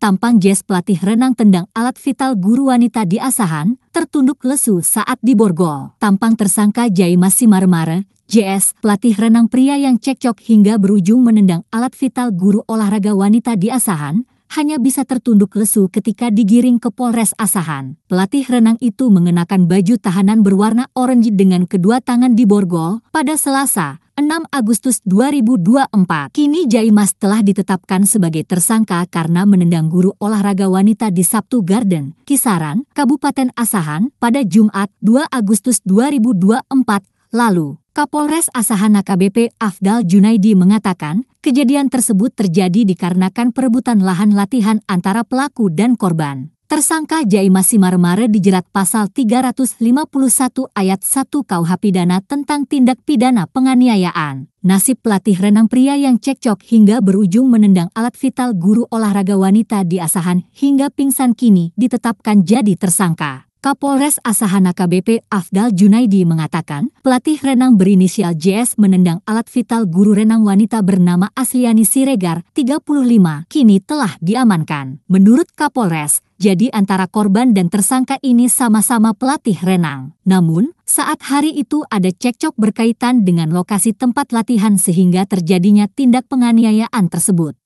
tampang Jess pelatih renang tendang alat vital guru wanita di Asahan, tertunduk lesu saat diborgol. Tampang tersangka Jai masih marmare, JS, pelatih renang pria yang cekcok hingga berujung menendang alat vital guru olahraga wanita di Asahan, hanya bisa tertunduk lesu ketika digiring ke Polres Asahan. Pelatih renang itu mengenakan baju tahanan berwarna orange dengan kedua tangan diborgol pada Selasa, 6 Agustus 2024. Kini Jaimas telah ditetapkan sebagai tersangka karena menendang guru olahraga wanita di Sabtu Garden, Kisaran, Kabupaten Asahan, pada Jumat 2 Agustus 2024 lalu. Kapolres Asahan AKBP Afdal Junaidi mengatakan, kejadian tersebut terjadi dikarenakan perebutan lahan latihan antara pelaku dan korban. Tersangka Jai masih marmare dijerat pasal 351 ayat 1 KUH pidana tentang tindak pidana penganiayaan. Nasib pelatih renang pria yang cekcok hingga berujung menendang alat vital guru olahraga wanita di Asahan hingga pingsan kini ditetapkan jadi tersangka. Kapolres Asahan AKBP Afdal Junaidi mengatakan, pelatih renang berinisial JS menendang alat vital guru renang wanita bernama Asliani Siregar, 35, kini telah diamankan. Menurut Kapolres, jadi antara korban dan tersangka ini sama-sama pelatih renang. Namun, saat hari itu ada cekcok berkaitan dengan lokasi tempat latihan sehingga terjadinya tindak penganiayaan tersebut.